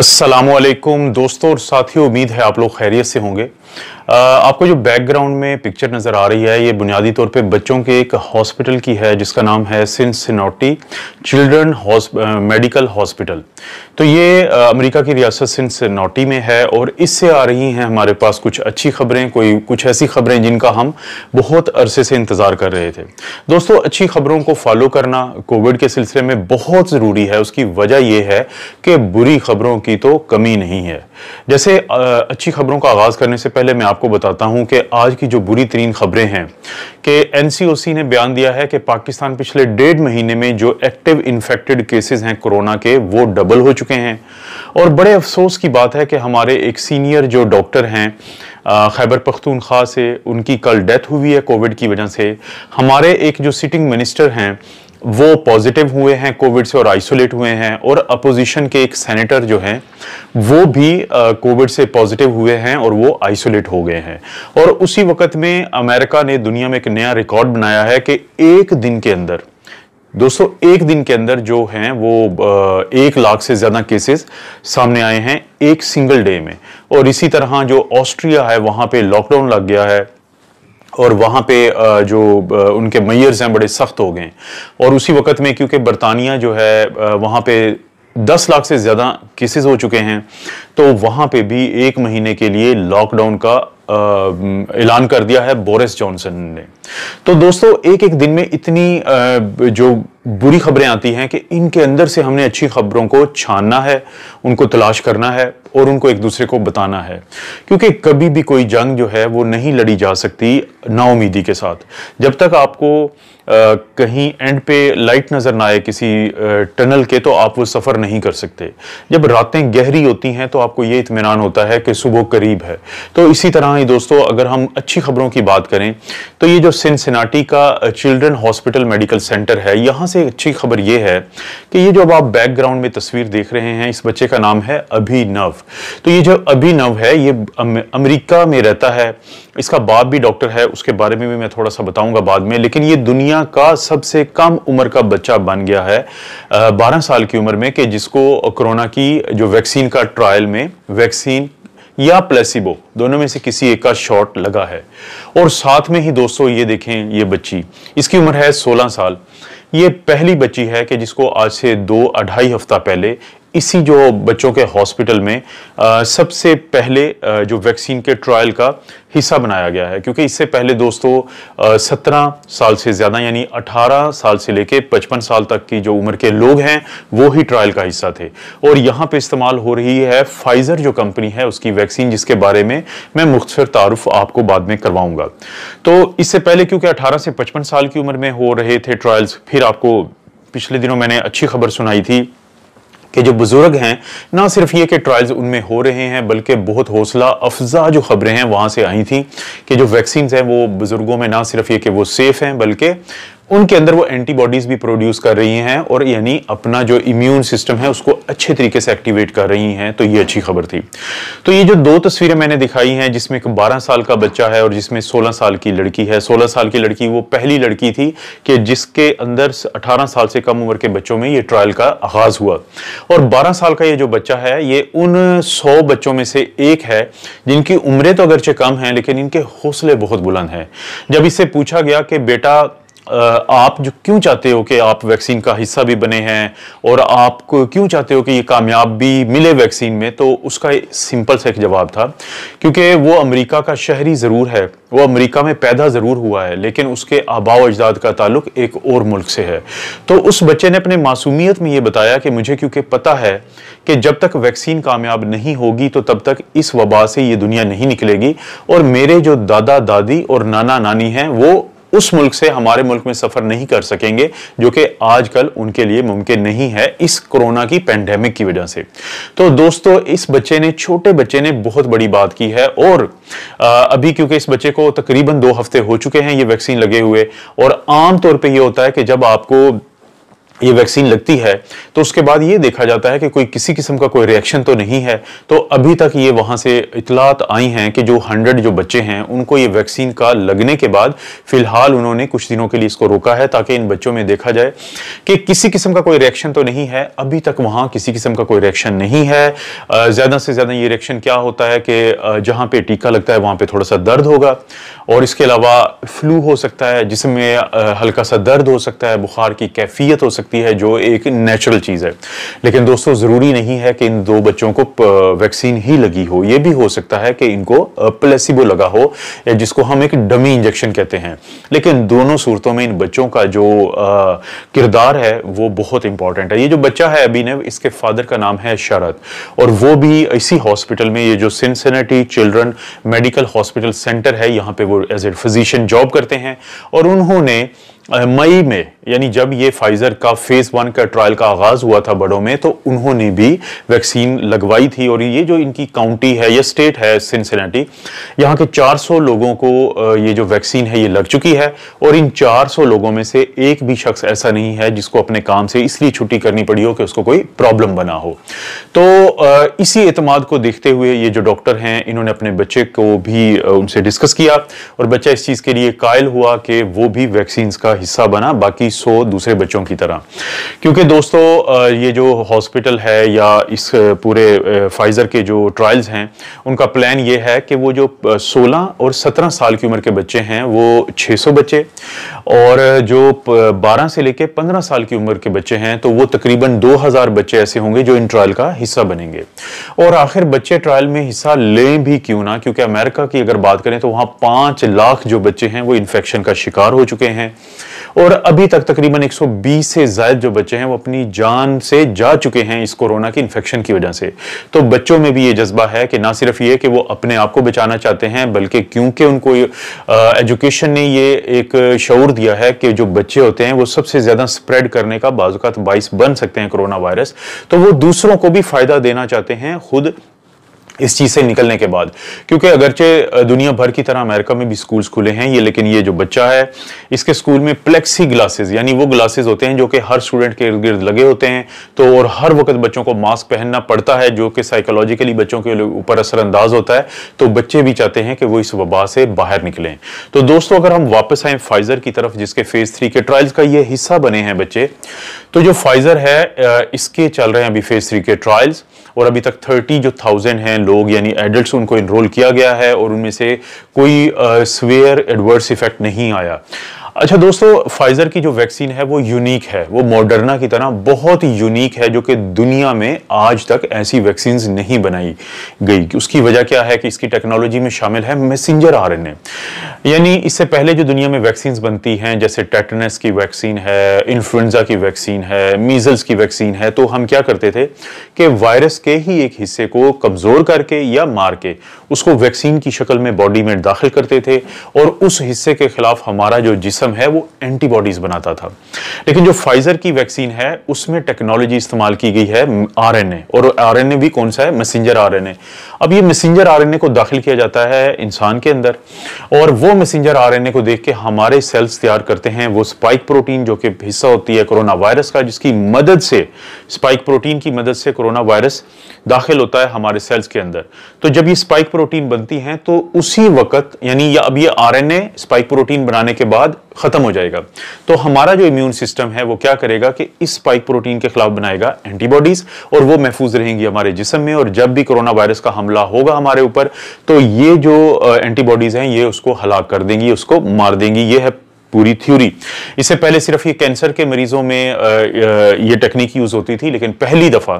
असलकुम दोस्तों और साथियों उम्मीद है आप लोग खैरियत से होंगे आपको जो बैकग्राउंड में पिक्चर नज़र आ रही है ये बुनियादी तौर पे बच्चों के एक हॉस्पिटल की है जिसका नाम है सिनसिनोटी चिल्ड्रन मेडिकल हॉस्पिटल तो ये अमेरिका की रियासत सिनसिनोटी में है और इससे आ रही हैं हमारे पास कुछ अच्छी खबरें कोई कुछ ऐसी खबरें जिनका हम बहुत अरसे से इंतज़ार कर रहे थे दोस्तों अच्छी खबरों को फॉलो करना कोविड के सिलसिले में बहुत ज़रूरी है उसकी वजह यह है कि बुरी खबरों की तो कमी नहीं है जैसे अच्छी खबरों का आगाज़ करने से पहले मैं आपको बताता हूं कि आज की जो बुरी तरीन खबरें हैं कि एनसीओसी ने बयान दिया है कि पाकिस्तान पिछले डेढ़ महीने में जो एक्टिव इन्फेक्टेड केसेस हैं कोरोना के वो डबल हो चुके हैं और बड़े अफसोस की बात है कि हमारे एक सीनियर जो डॉक्टर हैं खैबर पख्तूनख्वा से उनकी कल डेथ हुई है कोविड की वजह से हमारे एक जो सिटिंग मिनिस्टर हैं वो पॉजिटिव हुए हैं कोविड से और आइसोलेट हुए हैं और अपोजिशन के एक सेनेटर जो हैं वो भी कोविड से पॉजिटिव हुए हैं और वो आइसोलेट हो गए हैं और उसी वक्त में अमेरिका ने दुनिया में एक नया रिकॉर्ड बनाया है कि एक दिन के अंदर दोस्तों एक दिन के अंदर जो हैं वो एक लाख से ज़्यादा केसेस सामने आए हैं एक सिंगल डे में और इसी तरह जो ऑस्ट्रिया है वहाँ पे लॉकडाउन लग गया है और वहाँ पे जो उनके मैयर्स हैं बड़े सख्त हो गए और उसी वक्त में क्योंकि बरतानिया जो है वहाँ पे दस लाख से ज़्यादा केसेस हो चुके हैं तो वहाँ पे भी एक महीने के लिए लॉकडाउन का ऐलान कर दिया है बोरिस जॉनसन ने तो दोस्तों एक एक दिन में इतनी जो बुरी खबरें आती हैं कि इनके अंदर से हमने अच्छी खबरों को छानना है उनको तलाश करना है और उनको एक दूसरे को बताना है क्योंकि कभी भी कोई जंग जो है वो नहीं लड़ी जा सकती नाउमीदी के साथ जब तक आपको आ, कहीं एंड पे लाइट नज़र ना आए किसी आ, टनल के तो आप वो सफ़र नहीं कर सकते जब रातें गहरी होती हैं तो आपको ये इतमान होता है कि सुबह करीब है तो इसी तरह ही दोस्तों अगर हम अच्छी खबरों की बात करें तो ये जो सिनसिनाटी का चिल्ड्रन हॉस्पिटल मेडिकल सेंटर है यहाँ से सबसे अच्छी खबर यह है कि ये जो अब आप बैकग्राउंड में तस्वीर देख रहे हैं इस बच्चे का नाम है अभिनव तो ये जो अभिनव है ये अमेरिका में रहता है इसका बाप भी डॉक्टर है उसके बारे में भी मैं थोड़ा सा बताऊंगा बाद में लेकिन ये दुनिया का सबसे कम उम्र का बच्चा बन गया है बारह साल की उम्र में कि जिसको कोरोना की जो वैक्सीन का ट्रायल में वैक्सीन या प्लेसिबो दोनों में से किसी एक का शॉट लगा है और साथ में ही दोस्तों ये देखें ये बच्ची इसकी उम्र है 16 साल ये पहली बच्ची है कि जिसको आज से दो अढ़ाई हफ्ता पहले इसी जो बच्चों के हॉस्पिटल में आ, सबसे पहले आ, जो वैक्सीन के ट्रायल का हिस्सा बनाया गया है क्योंकि इससे पहले दोस्तों सत्रह साल से ज़्यादा यानी अठारह साल से लेके पचपन साल तक की जो उम्र के लोग हैं वो ही ट्रायल का हिस्सा थे और यहाँ पे इस्तेमाल हो रही है फाइज़र जो कंपनी है उसकी वैक्सीन जिसके बारे में मैं मुख्तर तारफ़ आपको बाद में करवाऊँगा तो इससे पहले क्योंकि अठारह से पचपन साल की उम्र में हो रहे थे ट्रायल्स फिर आपको पिछले दिनों मैंने अच्छी खबर सुनाई थी कि जो बुज़ुर्ग हैं ना सिर्फ ये कि ट्रायल्स उनमें हो रहे हैं बल्कि बहुत हौसला अफजा जो ख़बरें हैं वहाँ से आई थी कि जो वैक्सीन हैं वो बुज़ुर्गों में ना सिर्फ ये कि वो सेफ़ हैं बल्कि उनके अंदर वो एंटीबॉडीज भी प्रोड्यूस कर रही हैं और यानी अपना जो इम्यून सिस्टम है उसको अच्छे तरीके से एक्टिवेट कर रही हैं तो ये अच्छी खबर थी तो ये जो दो तस्वीरें मैंने दिखाई हैं जिसमें एक 12 साल का बच्चा है और जिसमें 16 साल की लड़की है 16 साल की लड़की वो पहली लड़की थी कि जिसके अंदर अठारह साल से कम उम्र के बच्चों में ये ट्रायल का आगाज हुआ और बारह साल का ये जो बच्चा है ये उन सौ बच्चों में से एक है जिनकी उम्रें तो अगरचे कम हैं लेकिन इनके हौसले बहुत बुलंद हैं जब इससे पूछा गया कि बेटा आप जो क्यों चाहते हो कि आप वैक्सीन का हिस्सा भी बने हैं और आप क्यों चाहते हो कि ये कामयाब भी मिले वैक्सीन में तो उसका सिंपल सा एक जवाब था क्योंकि वो अमेरिका का शहरी ज़रूर है वो अमेरिका में पैदा ज़रूर हुआ है लेकिन उसके आबाव अजदाद का ताल्लुक एक और मुल्क से है तो उस बच्चे ने अपने मासूमियत में ये बताया कि मुझे क्योंकि पता है कि जब तक वैक्सीन कामयाब नहीं होगी तो तब तक इस वबा से ये दुनिया नहीं निकलेगी और मेरे जो दादा दादी और नाना नानी हैं वो उस मुल्क से हमारे मुल्क में सफ़र नहीं कर सकेंगे जो कि आजकल उनके लिए मुमकिन नहीं है इस कोरोना की पेंडेमिक की वजह से तो दोस्तों इस बच्चे ने छोटे बच्चे ने बहुत बड़ी बात की है और अभी क्योंकि इस बच्चे को तकरीबन दो हफ्ते हो चुके हैं ये वैक्सीन लगे हुए और आमतौर पर यह होता है कि जब आपको ये वैक्सीन लगती है तो उसके बाद ये देखा जाता है कि कोई किसी किस्म का कोई रिएक्शन तो नहीं है तो अभी तक ये वहाँ से इतलात आई हैं कि जो हंड्रेड जो बच्चे हैं उनको ये वैक्सीन का लगने के बाद फ़िलहाल उन्होंने कुछ दिनों के लिए इसको रोका है ताकि इन बच्चों में देखा जाए कि किसी किस्म का कोई रिएक्शन तो नहीं है अभी तक वहाँ किसी किस्म का कोई रिएक्शन नहीं है ज़्यादा से ज़्यादा ये रिएक्शन क्या होता है कि जहाँ पर टीका लगता है वहाँ पर थोड़ा सा दर्द होगा और इसके अलावा फ्लू हो सकता है जिसमें हल्का सा दर्द हो सकता है बुखार की कैफियत हो सकती सकती है जो एक नेचुरल चीज़ है लेकिन दोस्तों ज़रूरी नहीं है कि इन दो बच्चों को वैक्सीन ही लगी हो ये भी हो सकता है कि इनको प्लेसिबो लगा हो या जिसको हम एक डमी इंजेक्शन कहते हैं लेकिन दोनों सूरतों में इन बच्चों का जो किरदार है वो बहुत इंपॉर्टेंट है ये जो बच्चा है अभी ने इसके फादर का नाम है शरद और वो भी इसी हॉस्पिटल में ये जो Cincinnati children medical hospital centre है यहाँ पे वो एज ए फिजिशियन जॉब करते हैं और उन्होंने मई में यानी जब ये फाइजर का फेज़ वन का ट्रायल का आगाज़ हुआ था बड़ों में तो उन्होंने भी वैक्सीन लगवाई थी और ये जो इनकी काउंटी है या स्टेट है सिंसिनेटी यहाँ के 400 लोगों को ये जो वैक्सीन है ये लग चुकी है और इन 400 लोगों में से एक भी शख्स ऐसा नहीं है जिसको अपने काम से इसलिए छुट्टी करनी पड़ी हो कि उसको कोई प्रॉब्लम बना हो तो इसी एतमाद को देखते हुए ये जो डॉक्टर हैं इन्होंने अपने बच्चे को भी उनसे डिस्कस किया और बच्चा इस चीज़ के लिए कायल हुआ कि वो भी वैक्सीन का हिस्सा बना बाकी सो दूसरे बच्चों की तरह क्योंकि दोस्तों ये जो हॉस्पिटल है या इस पूरे फाइज़र के जो ट्रायल्स हैं उनका प्लान ये है कि वो जो 16 और 17 साल की उम्र के बच्चे हैं वो 600 बच्चे और जो 12 से लेके 15 साल की उम्र के बच्चे हैं तो वो तकरीबन 2000 बच्चे ऐसे होंगे जो इन ट्रायल का हिस्सा बनेंगे और आखिर बच्चे ट्रायल में हिस्सा लें भी क्यों ना क्योंकि अमेरिका की अगर बात करें तो वहाँ पाँच लाख जो बच्चे हैं वो इन्फेक्शन का शिकार हो चुके हैं और अभी तक तकरीबन 120 से ज्यादा जो बच्चे हैं वो अपनी जान से जा चुके हैं इस कोरोना की इन्फेक्शन की वजह से तो बच्चों में भी ये जज्बा है कि ना सिर्फ ये कि वो अपने आप को बचाना चाहते हैं बल्कि क्योंकि उनको एजुकेशन ने ये एक शौर दिया है कि जो बच्चे होते हैं वो सबसे ज़्यादा स्प्रेड करने का बाजुकात बाइस बन सकते हैं कोरोना वायरस तो वो दूसरों को भी फ़ायदा देना चाहते हैं खुद इस चीज़ से निकलने के बाद क्योंकि अगरचे दुनिया भर की तरह अमेरिका में भी स्कूल्स खुले हैं ये लेकिन ये जो बच्चा है इसके स्कूल में प्लेक्सी ग्लासेस यानी वो ग्लासेस होते हैं जो कि हर स्टूडेंट के इर्द गिर्द लगे होते हैं तो और हर वक्त बच्चों को मास्क पहनना पड़ता है जो कि साइकोलॉजिकली बच्चों के ऊपर असरअंदाज होता है तो बच्चे भी चाहते हैं कि वो इस वबा से बाहर निकलें तो दोस्तों अगर हम वापस आए फाइज़र की तरफ जिसके फेज़ थ्री के ट्रायल्स का ये हिस्सा बने हैं बच्चे तो जो फाइज़र है इसके चल रहे हैं अभी फेज़ थ्री के ट्रायल्स और अभी तक थर्टी जो थाउजेंड हैं लोग यानी एडल्ट उनको इनरोल किया गया है और उनमें से कोई स्वेयर एडवर्स इफेक्ट नहीं आया अच्छा दोस्तों फाइजर की जो वैक्सीन है वो यूनिक है वो मॉडर्ना की तरह बहुत यूनिक है जो कि दुनिया में आज तक ऐसी वैक्सीन नहीं बनाई गई उसकी वजह क्या है कि इसकी टेक्नोलॉजी में शामिल है मैसेंजर आर यानी इससे पहले जो दुनिया में वैक्सीन बनती हैं जैसे टेटनस की वैक्सीन है इन्फ्लुंजा की वैक्सीन है मीजल्स की वैक्सीन है तो हम क्या करते थे कि वायरस के ही एक हिस्से को कमज़ोर करके या मार के उसको वैक्सीन की शक्ल में बॉडी में दाखिल करते थे और उस हिस्से के खिलाफ हमारा जो जिसम सिस्टम है वो एंटीबॉडीज बनाता था लेकिन जो फाइजर की वैक्सीन है उसमें टेक्नोलॉजी इस्तेमाल की गई है आरएनए और आरएनए भी कौन सा है मैसेंजर आरएनए अब ये मैसेंजर आरएनए को दाखिल किया जाता है इंसान के अंदर और वो मैसेंजर आरएनए को देख के हमारे सेल्स तैयार करते हैं वो स्पाइक प्रोटीन जो कि हिस्सा होती है कोरोना वायरस का जिसकी मदद से स्पाइक प्रोटीन की मदद से कोरोना वायरस दाखिल होता है हमारे सेल्स के अंदर तो जब ये स्पाइक प्रोटीन बनती हैं तो उसी वक्त यानी या अब ये आरएनए स्पाइक प्रोटीन बनाने के बाद ख़त्म हो जाएगा तो हमारा जो इम्यून सिस्टम है वो क्या करेगा कि इस स्पाइक प्रोटीन के खिलाफ बनाएगा एंटीबॉडीज़ और वो महफूज रहेंगी हमारे जिसम में और जब भी कोरोना वायरस का हमला होगा हमारे ऊपर तो ये जो एंटीबॉडीज़ हैं ये उसको हलाक कर देंगी उसको मार देंगी ये है पूरी थ्योरी इससे पहले सिर्फ ये कैंसर के मरीजों में ये टेक्निक यूज़ होती थी लेकिन पहली दफ़ा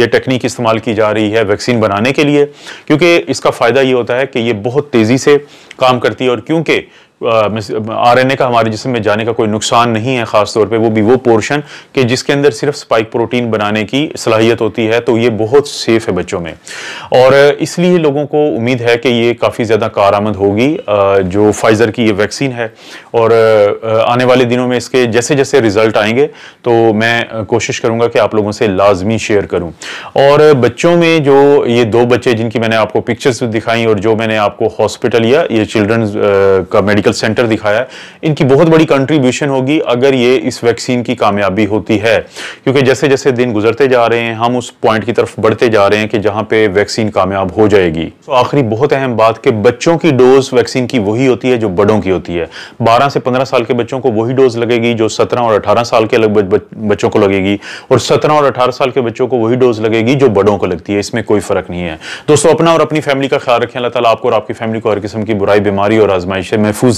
ये टेक्निक इस्तेमाल की जा रही है वैक्सीन बनाने के लिए क्योंकि इसका फ़ायदा ये होता है कि ये बहुत तेज़ी से काम करती है और क्योंकि आर एन ए का हमारे जिसम में जाने का कोई नुकसान नहीं है ख़ास तौर पे वो भी वो पोर्शन कि जिसके अंदर सिर्फ स्पाइक प्रोटीन बनाने की सलाहियत होती है तो ये बहुत सेफ़ है बच्चों में और इसलिए लोगों को उम्मीद है कि ये काफ़ी ज़्यादा आमद होगी जो फाइज़र की ये वैक्सीन है और आने वाले दिनों में इसके जैसे जैसे रिज़ल्ट आएंगे तो मैं कोशिश करूँगा कि आप लोगों से लाजमी शेयर करूँ और बच्चों में जो ये दो बच्चे जिनकी मैंने आपको पिक्चर्स दिखाई और जो मैंने आपको हॉस्पिटल या ये चिल्ड्रन का मेडिकल मेडिकल सेंटर दिखाया है इनकी बहुत बड़ी कंट्रीब्यूशन होगी अगर ये इस वैक्सीन की कामयाबी होती है क्योंकि जैसे जैसे दिन गुजरते जा रहे हैं हम उस पॉइंट की तरफ बढ़ते जा रहे हैं कि जहाँ पे वैक्सीन कामयाब हो जाएगी तो आखिरी बहुत अहम बात कि बच्चों की डोज वैक्सीन की वही होती है जो बड़ों की होती है बारह से पंद्रह साल के बच्चों को वही डोज लगेगी जो सत्रह और अठारह साल के बच्चों को लगेगी और सत्रह और अठारह साल के बच्चों को वही डोज लगेगी जो बड़ों को लगती है इसमें कोई फर्क नहीं है दोस्तों अपना और अपनी फैमिली का ख्याल रखें अल्लाह ताला आपको और आपकी फैमिली को हर किस्म की बुराई बीमारी और आजमाइश से महफूज